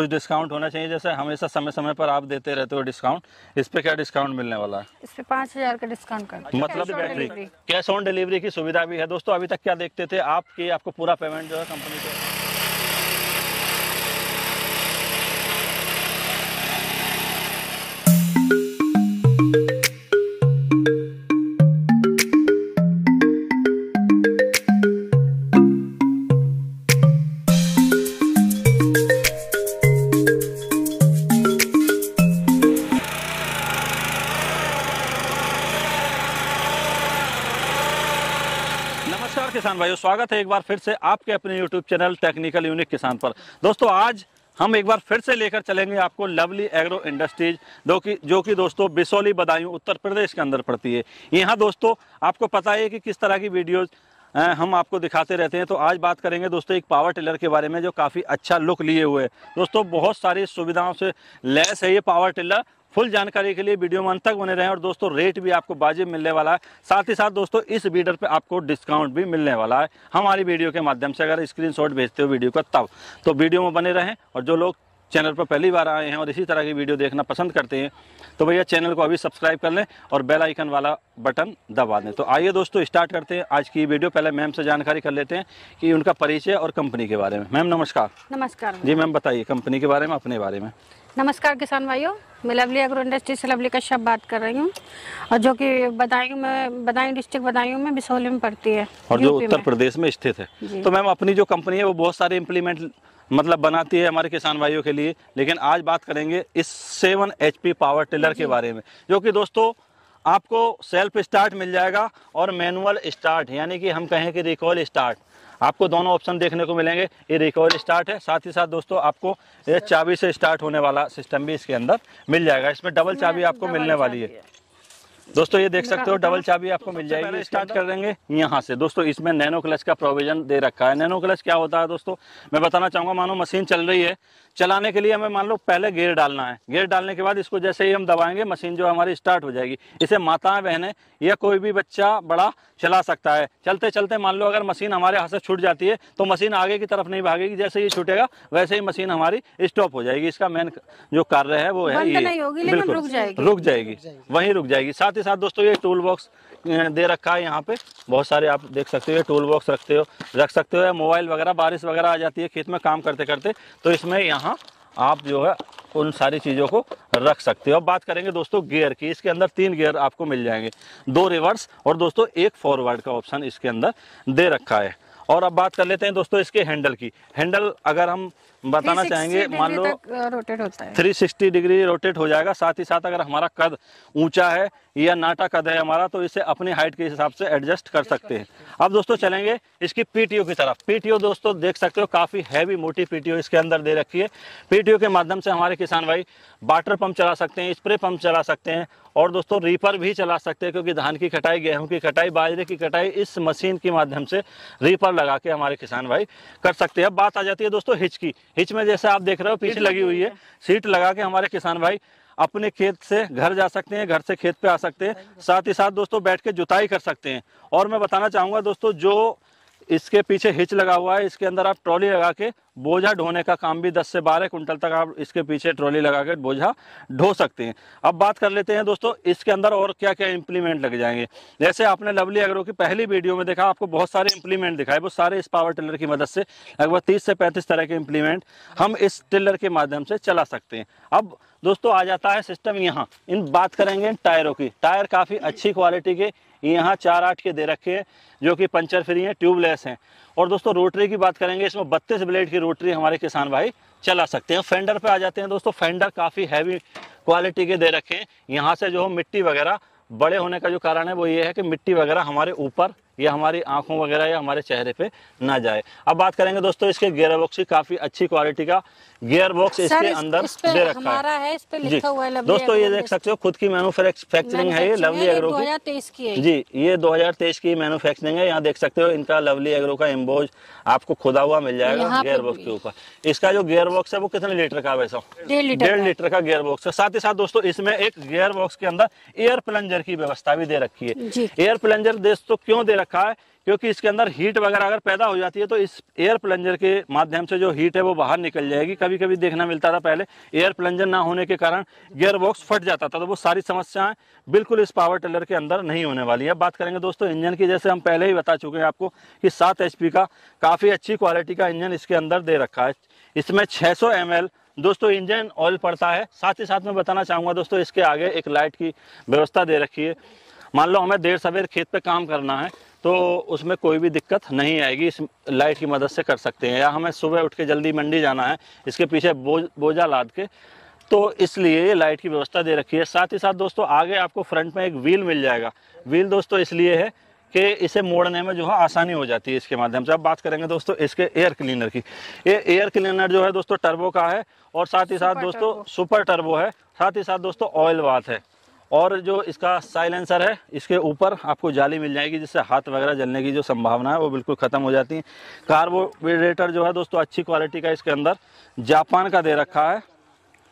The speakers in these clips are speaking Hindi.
कुछ डिस्काउंट होना चाहिए जैसे हमेशा समय समय पर आप देते रहते हो डिस्काउंट इस पे क्या डिस्काउंट मिलने वाला है इस पे पाँच हजार का डिस्काउंट कर मतलब बैटरी कैश ऑन डिलीवरी की सुविधा भी है दोस्तों अभी तक क्या देखते थे आपकी आपको पूरा पेमेंट जो है कंपनी को किसान भाइयों स्वागत है एक बार फिर से आपके अपने यूट्यूब चैनल टेक्निकल यूनिक किसान पर दोस्तों आज हम एक बार फिर से लेकर चलेंगे आपको लवली एग्रो इंडस्ट्रीज जो कि जो कि दोस्तों बिसौली बदायूं उत्तर प्रदेश के अंदर पड़ती है यहाँ दोस्तों आपको पता है कि किस तरह की वीडियोज़ हम आपको दिखाते रहते हैं तो आज बात करेंगे दोस्तों एक पावर टिलर के बारे में जो काफ़ी अच्छा लुक लिए हुए दोस्तों बहुत सारी सुविधाओं से लैस है ये पावर टिलर फुल जानकारी के लिए वीडियो में अंत तक बने रहें और दोस्तों रेट भी आपको बाजी मिलने वाला है साथ ही साथ दोस्तों इस वीडर पे आपको डिस्काउंट भी मिलने वाला है हमारी वीडियो के माध्यम से अगर स्क्रीनशॉट भेजते हो वीडियो का तब तो वीडियो में बने रहें और जो लोग चैनल पर पहली बार आए हैं और इसी तरह की वीडियो देखना पसंद करते हैं तो भैया चैनल को अभी सब्सक्राइब कर लें और बेल आइकन वाला बटन दबा दें तो आइए दोस्तों स्टार्ट करते हैं आज की वीडियो पहले मैम से जानकारी कर लेते हैं कि उनका परिचय और कंपनी के बारे में मैम नमस्कार नमस्कार जी मैम बताइए कंपनी के बारे में अपने बारे में नमस्कार किसान भाइयों मैं लवली एग्रो इंडस्ट्री से लवली कश्यप बात कर रही हूँ और जो कि बदायूं में बदायूं डिस्ट्रिक्ट बदायूं में बिसौली में पड़ती है और जो उत्तर प्रदेश में स्थित है तो मैम अपनी जो कंपनी है वो बहुत सारे इम्प्लीमेंट मतलब बनाती है हमारे किसान भाइयों के लिए लेकिन आज बात करेंगे इस सेवन एच पावर टिलर के बारे में जो कि दोस्तों आपको सेल्फ स्टार्ट मिल जाएगा और मैनुअल स्टार्ट यानी कि हम कहें कि रिकॉल स्टार्ट आपको दोनों ऑप्शन देखने को मिलेंगे ये रिकॉल स्टार्ट है साथ ही साथ दोस्तों आपको ये चाबी से स्टार्ट होने वाला सिस्टम भी इसके अंदर मिल जाएगा इसमें डबल चाबी आपको मिलने वाली है दोस्तों ये देख सकते हो डबल चाबी आपको तो मिल जाएगी स्टार्ट कर देंगे यहाँ से दोस्तों इसमें नैनो क्लच का प्रोविजन दे रखा है नैनो क्लच क्या होता है दोस्तों मैं बताना चाहूंगा मानो मशीन चल रही है चलाने के लिए हमें मान लो पहले गेयर डालना है गेयर डालने के बाद इसको जैसे ही हम दबाएंगे मशीन जो हमारी स्टार्ट हो जाएगी इसे माताएं बहने या कोई भी बच्चा बड़ा चला सकता है चलते चलते मान लो अगर मशीन हमारे हाथ से छूट जाती है तो मशीन आगे की तरफ नहीं भागेगी जैसे ही छूटेगा वैसे ही मशीन हमारी स्टॉप हो जाएगी इसका मेन जो कार्य है वो है ये बिल्कुल रुक जाएगी वही रुक जाएगी साथ ही साथ दोस्तों ये टूल बॉक्स दे रखा है यहाँ पे बहुत सारे आप देख सकते हो ये टूल बॉक्स रखते हो रख सकते हो या मोबाइल वगैरह बारिश वगैरह आ जाती है खेत में काम करते करते तो इसमें यहाँ आप जो है उन सारी चीज़ों को रख सकते हो अब बात करेंगे दोस्तों गियर की इसके अंदर तीन गियर आपको मिल जाएंगे दो रिवर्स और दोस्तों एक फॉरवर्ड का ऑप्शन इसके अंदर दे रखा है और अब बात कर लेते हैं दोस्तों इसके हैंडल की हैंडल अगर हम बताना चाहेंगे मान लो रोटेट होता है 360 डिग्री रोटेट हो जाएगा साथ ही साथ अगर हमारा कद ऊंचा है या नाटा कद है हमारा तो इसे अपनी हाइट के हिसाब से एडजस्ट कर सकते हैं अब दोस्तों चलेंगे इसकी पीटीओ की तरफ पीटीओ दोस्तों देख सकते हो काफ़ी हैवी मोटी पीटीओ इसके अंदर दे रखी है पीटीओ के माध्यम से हमारे किसान भाई वाटर पंप चला सकते हैं स्प्रे पंप चला सकते हैं और दोस्तों रीपर भी चला सकते हैं क्योंकि धान की कटाई गेहूं की कटाई बाजरे की कटाई इस मशीन के माध्यम से रीपर लगा के हमारे किसान भाई कर सकते हैं अब बात आ जाती है दोस्तों हिच की हिच में जैसे आप देख रहे हो पीछे लगी हुई है सीट लगा के हमारे किसान भाई अपने खेत से घर जा सकते हैं घर से खेत पे आ सकते हैं साथ ही साथ दोस्तों बैठ के जुताई कर सकते हैं और मैं बताना चाहूँगा दोस्तों जो इसके पीछे हिच लगा हुआ है इसके अंदर आप ट्रॉली लगा के बोझा ढोने का काम भी 10 से 12 कुंटल तक आप इसके पीछे ट्रॉली लगा के बोझा ढो सकते हैं अब बात कर लेते हैं दोस्तों इसके अंदर और क्या क्या इंप्लीमेंट लग जाएंगे जैसे आपने लवली अग्रो की पहली वीडियो में देखा आपको बहुत सारे इंप्लीमेंट दिखाए वो सारे इस पावर टिलर की मदद से लगभग तीस से पैंतीस तरह के इम्प्लीमेंट हम इस टिलर के माध्यम से चला सकते हैं अब दोस्तों आ जाता है सिस्टम यहाँ इन बात करेंगे इन टायरों की टायर काफ़ी अच्छी क्वालिटी के यहाँ चार आठ के दे रखे हैं जो कि पंचर फ्री हैं ट्यूबलेस हैं और दोस्तों रोटरी की बात करेंगे इसमें बत्तीस ब्लेड की रोटरी हमारे किसान भाई चला सकते हैं फेंडर पे आ जाते हैं दोस्तों फेंडर काफ़ी हैवी क्वालिटी के दे रखे हैं यहाँ से जो मिट्टी वगैरह बड़े होने का जो कारण है वो ये है कि मिट्टी वगैरह हमारे ऊपर ये हमारी आंखों वगैरह या हमारे चेहरे पे ना जाए अब बात करेंगे दोस्तों इसके गियर बॉक्स की काफी अच्छी क्वालिटी का गियर बॉक्स इसके इस, अंदर इस दे रखा है, है इस पे लिखा हुआ है दोस्तों ये देख सकते हो खुद की मैनुफेक्चरिंग है ये लवली एग्रो की जी ये 2023 की मैनुफेक्चरिंग है यहाँ देख सकते हो इनका लवली एग्रो का एम्बोज आपको खुदा हुआ मिल जाएगा गेयर बॉक्स के ऊपर इसका जो गियर बॉक्स है वो कितने लीटर का वैसा डेढ़ लीटर का गियर बॉक्स है साथ ही साथ दोस्तों इसमें एक गियर बॉक्स के अंदर एयर प्लंजर की व्यवस्था भी दे रखी है एयर प्लंजर दोस्तों क्यों दे रखा है क्योंकि इसके अंदर हीट वगैरह अगर पैदा हो जाती है तो इस एयर प्लंजर के माध्यम से जो हीट है वो बाहर निकल जाएगी कभी कभी देखना मिलता था पहले एयर प्लंजर ना होने के कारण गियर बॉक्स फट जाता था तो वो सारी समस्याएं बिल्कुल इस पावर टिलर के अंदर नहीं होने वाली है बात करेंगे दोस्तों इंजन की जैसे हम पहले ही बता चुके हैं आपको कि सात एच का काफ़ी अच्छी क्वालिटी का इंजन इसके अंदर दे रखा है इसमें छः सौ दोस्तों इंजन ऑयल पड़ता है साथ ही साथ में बताना चाहूँगा दोस्तों इसके आगे एक लाइट की व्यवस्था दे रखी है मान लो हमें देर सवेर खेत पे काम करना है तो उसमें कोई भी दिक्कत नहीं आएगी इस लाइट की मदद से कर सकते हैं या हमें सुबह उठ के जल्दी मंडी जाना है इसके पीछे बोझ बोझा लाद के तो इसलिए ये लाइट की व्यवस्था दे रखी है साथ ही साथ दोस्तों आगे आपको फ्रंट में एक व्हील मिल जाएगा व्हील दोस्तों इसलिए है कि इसे मोड़ने में जो है आसानी हो जाती है इसके माध्यम से अब बात करेंगे दोस्तों इसके एयर क्लीनर की ये एयर क्लीनर जो है दोस्तों टर्बो का है और साथ ही साथ दोस्तों सुपर टर्बो है साथ ही साथ दोस्तों ऑयल बात है और जो इसका साइलेंसर है इसके ऊपर आपको जाली मिल जाएगी जिससे हाथ वगैरह जलने की जो संभावना है वो बिल्कुल ख़त्म हो जाती है कार्बोरेटर जो है दोस्तों अच्छी क्वालिटी का इसके अंदर जापान का दे रखा है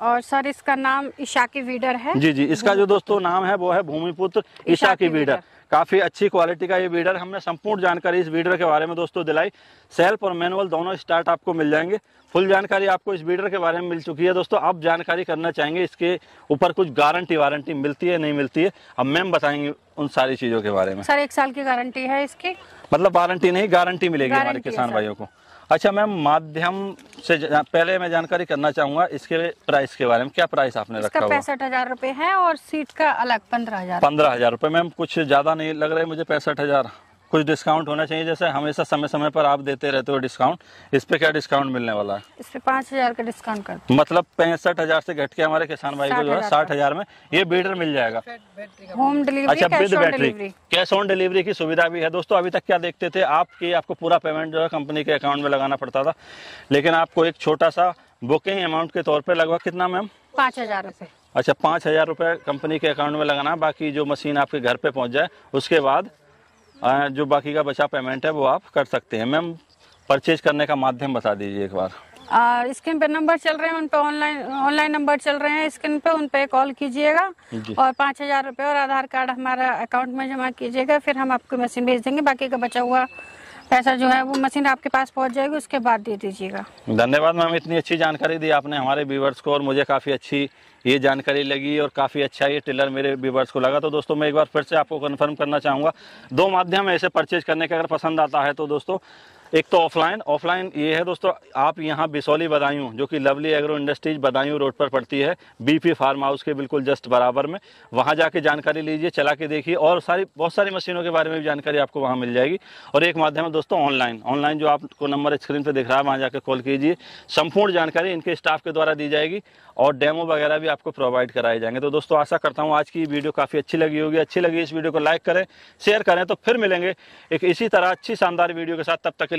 और सर इसका नाम ईशा की वीडर है जी जी इसका जो दोस्तों नाम है वो है भूमिपुत्र ईशा की वीडर काफ़ी अच्छी क्वालिटी का ये वीडर हमने संपूर्ण जानकारी इस वीडर के बारे में दोस्तों दिलाई सेल्फ और मैनुअल दोनों स्टार्ट आपको मिल जाएंगे फुल जानकारी आपको इस वीडर के बारे में मिल चुकी है दोस्तों आप जानकारी करना चाहेंगे इसके ऊपर कुछ गारंटी वारंटी मिलती है नहीं मिलती है अब मैम बताएंगे उन सारी चीज़ों के बारे में सर एक साल की गारंटी है इसकी मतलब वारंटी नहीं गारंटी मिलेगी हमारे किसान भाइयों को अच्छा मैम माध्यम से पहले मैं जानकारी करना चाहूंगा इसके प्राइस के बारे में क्या प्राइस आपने रखा पैंसठ हजार रूपए है और सीट का अलग पंद्रह हजार पंद्रह हजार रूपए मैम कुछ ज्यादा नहीं लग रहा है मुझे पैंसठ हजार कुछ डिस्काउंट होना चाहिए जैसे हमेशा समय समय पर आप देते रहते हो डिस्काउंट इस पे क्या डिस्काउंट मिलने वाला है इस पे पाँच हजार का डिस्काउंट कर मतलब पैंसठ हजार से घट के हमारे किसान भाई को जो है साठ हजार में ये बीटर मिल जाएगा होम डिलीवरी अच्छा with battery cash on delivery की सुविधा भी है दोस्तों अभी तक क्या देखते थे आपकी आपको पूरा पेमेंट जो है कंपनी के अकाउंट में लगाना पड़ता था लेकिन आपको एक छोटा सा बुकिंग अमाउंट के तौर पर लगभग कितना मैम पाँच हजार अच्छा पाँच हजार रुपये कंपनी के अकाउंट में लगाना बाकी जो मशीन आपके घर पे पहुंच जाए उसके बाद जो बाकी का बचा पेमेंट है वो आप कर सकते हैं मैम परचेज करने का माध्यम बता दीजिए एक बार स्क्रीन पे नंबर चल रहे हैं उन पे ऑनलाइन ऑनलाइन नंबर चल रहे हैं स्क्रीन पे उन पे कॉल कीजिएगा और पाँच हजार रुपये और आधार कार्ड हमारा अकाउंट में जमा कीजिएगा फिर हम आपको मशीन भेज देंगे बाकी का बचा हुआ पैसा जो है वो मशीन आपके पास पहुंच जाएगी उसके बाद दे दीजिएगा धन्यवाद मैम इतनी अच्छी जानकारी दी आपने हमारे व्यूवर्स को और मुझे काफ़ी अच्छी ये जानकारी लगी और काफ़ी अच्छा ये टेलर मेरे व्यूवर्स को लगा तो दोस्तों मैं एक बार फिर से आपको कन्फर्म करना चाहूँगा दो माध्यम ऐसे परचेज करने के अगर पसंद आता है तो दोस्तों एक तो ऑफलाइन ऑफलाइन ये है दोस्तों आप यहाँ बिसौली बदायूं जो कि Lovely Agro Industries Badaun road पर पड़ती है बीपी फार्म हाउस के बिल्कुल जस्ट बराबर में वहाँ जाके जानकारी लीजिए चला के देखिए और सारी बहुत सारी मशीनों के बारे में भी जानकारी आपको वहाँ मिल जाएगी और एक माध्यम है दोस्तों ऑनलाइन ऑनलाइन जो आपको नंबर स्क्रीन पर दिख रहा है वहाँ जाकर कॉल कीजिए संपूर्ण जानकारी इनके स्टाफ के द्वारा दी जाएगी और डेमो वगैरह भी आपको प्रोवाइड कराए जाएंगे तो दोस्तों आशा करता हूँ आज की वीडियो काफ़ी अच्छी लगी होगी अच्छी लगी इस वीडियो को लाइक करें शेयर करें तो फिर मिलेंगे एक इसी तरह अच्छी शानदार वीडियो के साथ तब तक के